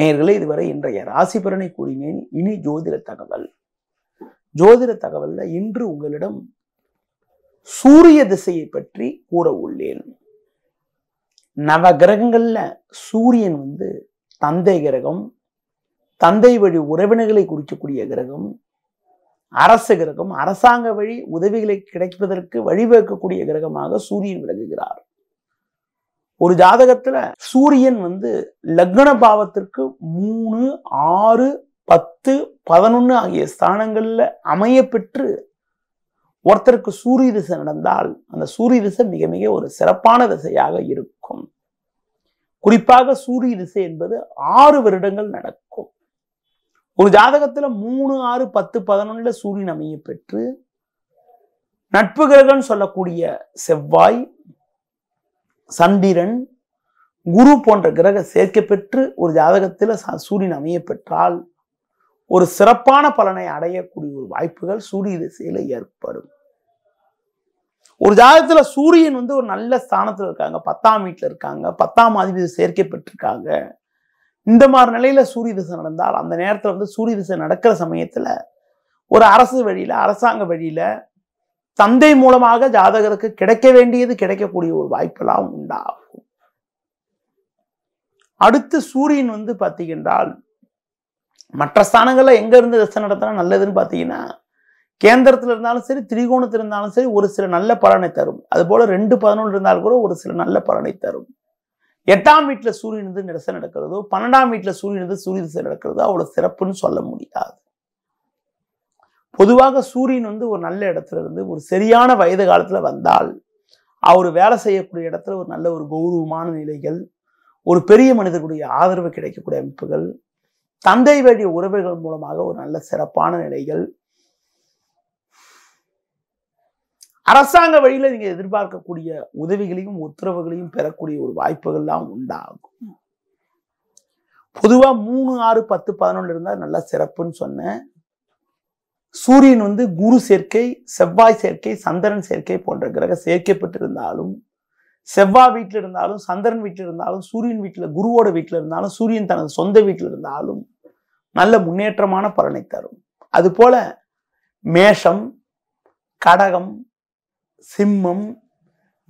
நேயர்களே இதுவரை இன்றைய ராசி பலனை கூறினேன் இனி ஜோதிட தகவல் ஜோதிட தகவல்ல இன்று உங்களிடம் சூரிய திசையை பற்றி கூற உள்ளேன் நவ கிரகங்கள்ல சூரியன் வந்து தந்தை கிரகம் தந்தை வழி உறவினர்களை குறிக்கக்கூடிய கிரகம் அரசு கிரகம் அரசாங்க வழி உதவிகளை கிடைப்பதற்கு வழிவகுக்கக்கூடிய கிரகமாக சூரியன் விளங்குகிறார் ஒரு ஜாதகத்துல சூரியன் வந்து லக்ன பாவத்திற்கு மூணு ஆறு பத்து பதினொன்னு ஆகிய ஸ்தானங்கள்ல அமைய பெற்று ஒருத்தருக்கு சூரிய திசை நடந்தால் அந்த சூரிய திசை மிக மிக ஒரு சிறப்பான திசையாக இருக்கும் குறிப்பாக சூரிய திசை என்பது ஆறு வருடங்கள் நடக்கும் ஒரு ஜாதகத்துல மூணு ஆறு பத்து பதினொன்னுல சூரியன் அமைய பெற்று நட்பு கிரகம் சொல்லக்கூடிய செவ்வாய் சந்திரன் குரு போன்ற கிரக சேர்க்கை பெற்று ஒரு ஜாதகத்தில் சூரியன் அமைய பெற்றால் ஒரு சிறப்பான பலனை அடையக்கூடிய ஒரு வாய்ப்புகள் சூரிய திசையில் ஏற்படும் ஒரு ஜாதகத்தில் சூரியன் வந்து ஒரு நல்ல ஸ்தானத்தில் இருக்காங்க பத்தாம் வீட்டில் இருக்காங்க பத்தாம் அதிபதி சேர்க்கை பெற்றிருக்காங்க இந்த மாதிரி நிலையில் சூரிய திசை நடந்தால் அந்த நேரத்தில் வந்து சூரிய திசை நடக்கிற சமயத்தில் ஒரு அரசு வழியில் அரசாங்க வழியில் தந்தை மூலமாக ஜாதகருக்கு கிடைக்க வேண்டியது கிடைக்கக்கூடிய ஒரு வாய்ப்பெல்லாம் உண்டாகும் அடுத்து சூரியன் வந்து பார்த்தீங்கன்றால் மற்ற ஸ்தானங்கள்ல எங்க இருந்து தசை நடத்தினா நல்லதுன்னு பார்த்தீங்கன்னா கேந்திரத்துல இருந்தாலும் சரி திரிகோணத்துல இருந்தாலும் சரி ஒரு சில நல்ல பலனை தரும் அது போல ரெண்டு பதினொன்று இருந்தாலும் கூட ஒரு சில நல்ல பலனை தரும் எட்டாம் வீட்டில் சூரியன் இருந்து தசை நடக்கிறதோ பன்னெண்டாம் வீட்டில் சூரியன் இருந்து சூரிய தசை நடக்கிறதோ அவ்வளோ சிறப்புன்னு சொல்ல முடியாது பொதுவாக சூரியன் வந்து ஒரு நல்ல இடத்துல இருந்து ஒரு சரியான வயது காலத்தில் வந்தால் அவர் வேலை செய்யக்கூடிய இடத்துல ஒரு நல்ல ஒரு கௌரவமான நிலைகள் ஒரு பெரிய மனிதர்களுடைய ஆதரவு கிடைக்கக்கூடிய அமைப்புகள் தந்தை வழி உறவுகள் மூலமாக ஒரு நல்ல சிறப்பான நிலைகள் அரசாங்க வழியில் நீங்கள் எதிர்பார்க்கக்கூடிய உதவிகளையும் உத்தரவுகளையும் பெறக்கூடிய ஒரு வாய்ப்புகள்லாம் உண்டாகும் பொதுவாக மூணு ஆறு பத்து பதினொன்று இருந்தால் நல்ல சிறப்புன்னு சொன்னேன் சூரியன் வந்து குரு சேர்க்கை செவ்வாய் சேர்க்கை சந்திரன் சேர்க்கை போன்ற கிரக சேர்க்கப்பட்டிருந்தாலும் செவ்வாய் வீட்டில் இருந்தாலும் சந்திரன் வீட்டில் இருந்தாலும் சூரியன் வீட்டில் குருவோட வீட்டில் இருந்தாலும் சூரியன் தனது சொந்த வீட்டில் இருந்தாலும் நல்ல முன்னேற்றமான பலனை தரும் அதுபோல மேஷம் கடகம் சிம்மம்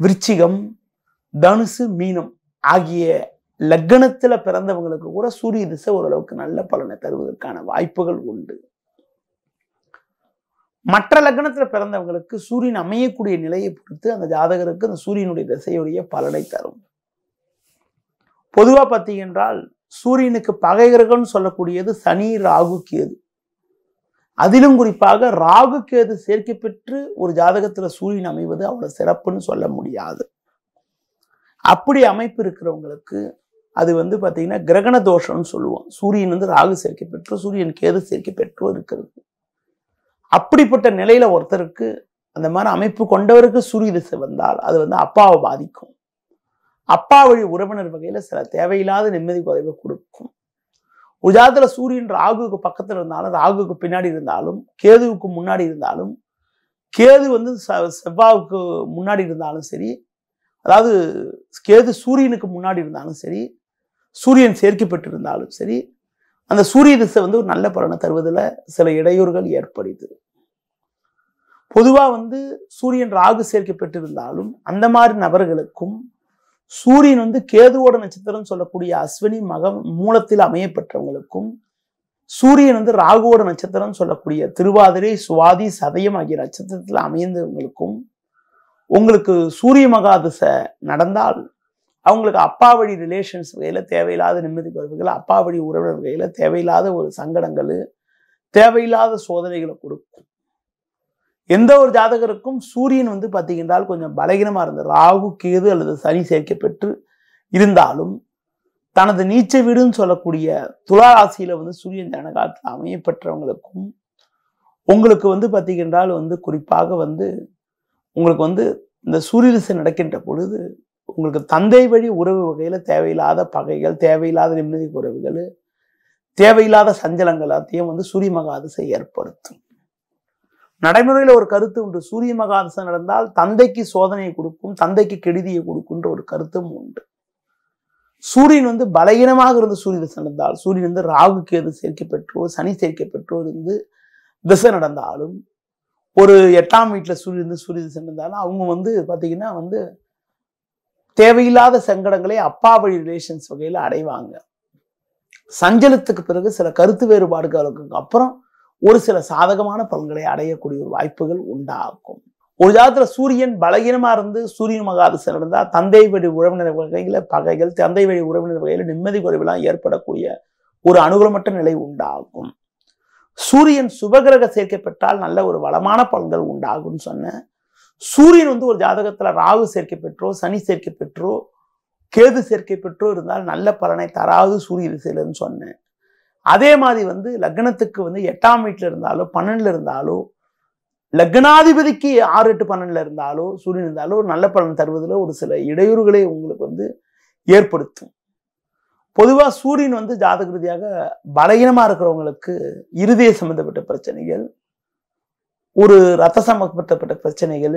விருச்சிகம் தனுசு மீனம் ஆகிய லக்கணத்தில் பிறந்தவங்களுக்கு கூட சூரிய திசை ஓரளவுக்கு நல்ல பலனை தருவதற்கான வாய்ப்புகள் உண்டு மற்ற லக்னத்தில் பிறந்தவங்களுக்கு சூரியன் அமையக்கூடிய நிலையை பொறுத்து அந்த ஜாதகருக்கு அந்த சூரியனுடைய திசையுடைய பலனை தரும் பொதுவாக பார்த்தீங்கன்றால் சூரியனுக்கு பகைகிரகம்னு சொல்லக்கூடியது சனி ராகு கேது அதிலும் குறிப்பாக ராகு கேது சேர்க்கை பெற்று ஒரு ஜாதகத்தில் சூரியன் அமைவது அவ்வளோ சிறப்புன்னு சொல்ல முடியாது அப்படி அமைப்பு இருக்கிறவங்களுக்கு அது வந்து பார்த்தீங்கன்னா கிரகண தோஷம்னு சொல்லுவோம் சூரியன் வந்து ராகு சேர்க்கை பெற்று சூரியன் கேது சேர்க்கை பெற்றோ இருக்கிறது அப்படிப்பட்ட நிலையில் ஒருத்தருக்கு அந்த மாதிரி அமைப்பு கொண்டவருக்கு சூரிய திசை வந்தால் அது வந்து அப்பாவை பாதிக்கும் அப்பா வழி உறவினர் வகையில் சில தேவையில்லாத நிம்மதி குறைவை கொடுக்கும் ஒரு ஜாதத்தில் சூரியன் ராகுக்கு பக்கத்தில் இருந்தாலும் ராகுக்கு பின்னாடி இருந்தாலும் கேதுவுக்கு முன்னாடி இருந்தாலும் கேது வந்து செவ்வாவுக்கு முன்னாடி இருந்தாலும் சரி அதாவது கேது சூரியனுக்கு முன்னாடி இருந்தாலும் சரி சூரியன் சேர்க்கப்பட்டிருந்தாலும் சரி அந்த சூரிய திசை வந்து ஒரு நல்ல பலனை தருவதில் சில இடையூறுகள் ஏற்படுது பொதுவாக வந்து சூரியன் ராகு சேர்க்கப்பட்டிருந்தாலும் அந்த மாதிரி நபர்களுக்கும் சூரியன் வந்து கேதுவோட நட்சத்திரம் சொல்லக்கூடிய அஸ்வினி மகம் மூலத்தில் அமையப்பெற்றவங்களுக்கும் சூரியன் வந்து ராகுவோட நட்சத்திரம் சொல்லக்கூடிய திருவாதிரை சுவாதி சதயம் ஆகிய நட்சத்திரத்தில் அமைந்தவங்களுக்கும் உங்களுக்கு சூரிய மகாதிசை நடந்தால் அவங்களுக்கு அப்பா வழி ரிலேஷன்ஸ் வகையில் தேவையில்லாத நிம்மதி குறைவுகள் அப்பா வழி உறவினர் வகையில் தேவையில்லாத ஒரு சங்கடங்கள் தேவையில்லாத சோதனைகளை கொடுக்கும் எந்த ஒரு ஜாதகருக்கும் சூரியன் வந்து பார்த்தீங்கன்றால் கொஞ்சம் பலகீனமாக இருந்த ராகு கேது அல்லது சனி சேர்க்கை பெற்று இருந்தாலும் தனது நீச்ச வீடுன்னு சொல்லக்கூடிய துலா ராசியில் வந்து சூரியன் ஜன காலத்தில் அமைய பெற்றவங்களுக்கும் உங்களுக்கு வந்து பார்த்தீங்கன்றால் வந்து குறிப்பாக வந்து உங்களுக்கு வந்து இந்த சூரியரசு நடக்கின்ற பொழுது உங்களுக்கு தந்தை வழி உறவு வகையில் தேவையில்லாத பகைகள் தேவையில்லாத நிம்மதி உறவுகள் தேவையில்லாத சஞ்சலங்கள் அத்தையும் வந்து சூரிய மகாதிசை ஏற்படுத்தும் நடைமுறையில் ஒரு கருத்து உண்டு சூரிய மகாதிசை நடந்தால் தந்தைக்கு சோதனையை கொடுக்கும் தந்தைக்கு கெடுதியை கொடுக்கும்ன்ற ஒரு கருத்தும் உண்டு சூரியன் வந்து பலகீனமாக இருந்து சூரிய திசை நடந்தால் சூரியன் வந்து ராகுக்கு எது சேர்க்கை பெற்றோர் சனி சேர்க்கை பெற்றோர் இருந்து திசை நடந்தாலும் ஒரு எட்டாம் வீட்டில் சூரியன் சூரிய திசை நடந்தாலும் அவங்க வந்து பார்த்தீங்கன்னா வந்து தேவையில்லாத சங்கடங்களை அப்பா வழி ரிலேஷன்ஸ் வகையில் அடைவாங்க சஞ்சலத்துக்கு பிறகு சில கருத்து வேறுபாடுகளுக்கு அப்புறம் ஒரு சில சாதகமான பலன்களை அடையக்கூடிய ஒரு வாய்ப்புகள் உண்டாகும் ஒரு ஜாதத்துல சூரியன் பலகீனமாக இருந்து சூரியன் மகாதிசன் இருந்தால் தந்தை வழி உறவினர் வகையில் பகைகள் தந்தை வழி உறவினர் வகையில் நிம்மதி குறைவெல்லாம் ஏற்படக்கூடிய ஒரு அனுகூலமற்ற நிலை உண்டாகும் சூரியன் சுபகிரக சேர்க்கப்பட்டால் நல்ல ஒரு வளமான பலன்கள் உண்டாகும்னு சொன்னேன் சூரியன் வந்து ஒரு ஜாதகத்தில் ராகு சேர்க்கை பெற்றோ சனி சேர்க்கை பெற்றோ கேது சேர்க்கை பெற்றோ இருந்தால் நல்ல பலனை தராது சூரிய திசையிலன்னு சொன்னேன் அதே மாதிரி வந்து லக்னத்துக்கு வந்து எட்டாம் வீட்டில் இருந்தாலோ பன்னெண்டில் இருந்தாலோ லக்னாதிபதிக்கு ஆறு எட்டு பன்னெண்டில் இருந்தாலோ சூரியன் இருந்தாலோ நல்ல பலன் தருவதில் ஒரு சில இடையூறுகளை உங்களுக்கு வந்து ஏற்படுத்தும் பொதுவாக சூரியன் வந்து ஜாதக ரீதியாக பலகீனமாக இருக்கிறவங்களுக்கு இருதய சம்மந்தப்பட்ட பிரச்சனைகள் ஒரு ரத்த சம்பந்தப்பட்ட பிரச்சனைகள்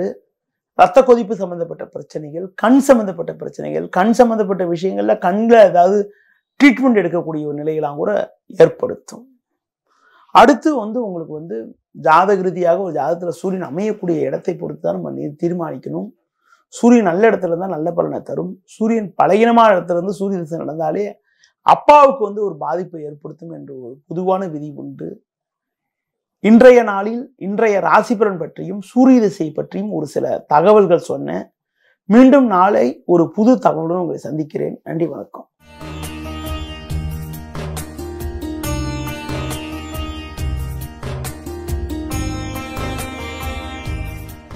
ரத்த கொதிப்பு சம்மந்தப்பட்ட பிரச்சனைகள் கண் சம்மந்தப்பட்ட பிரச்சனைகள் கண் சம்மந்தப்பட்ட விஷயங்களில் கண்ணில் ஏதாவது ட்ரீட்மெண்ட் எடுக்கக்கூடிய ஒரு நிலையெல்லாம் கூட ஏற்படுத்தும் அடுத்து வந்து உங்களுக்கு வந்து ஜாதக ரீதியாக ஒரு ஜாதகத்தில் சூரியன் அமையக்கூடிய இடத்தை பொறுத்து தான் நம்ம தீர்மானிக்கணும் சூரியன் நல்ல இடத்துல இருந்தால் நல்ல பலனை தரும் சூரியன் பலகீனமான இடத்துல இருந்து சூரிய திசை நடந்தாலே அப்பாவுக்கு வந்து ஒரு பாதிப்பை ஏற்படுத்தும் என்று ஒரு பொதுவான விதி உண்டு இன்றைய நாளில் இன்றைய ராசிபலன் பற்றியும் சூரிய திசை பற்றியும் ஒரு சில தகவல்கள் சொன்னேன் மீண்டும் நாளை ஒரு புது தகவலுடன் உங்களை சந்திக்கிறேன் நன்றி வணக்கம்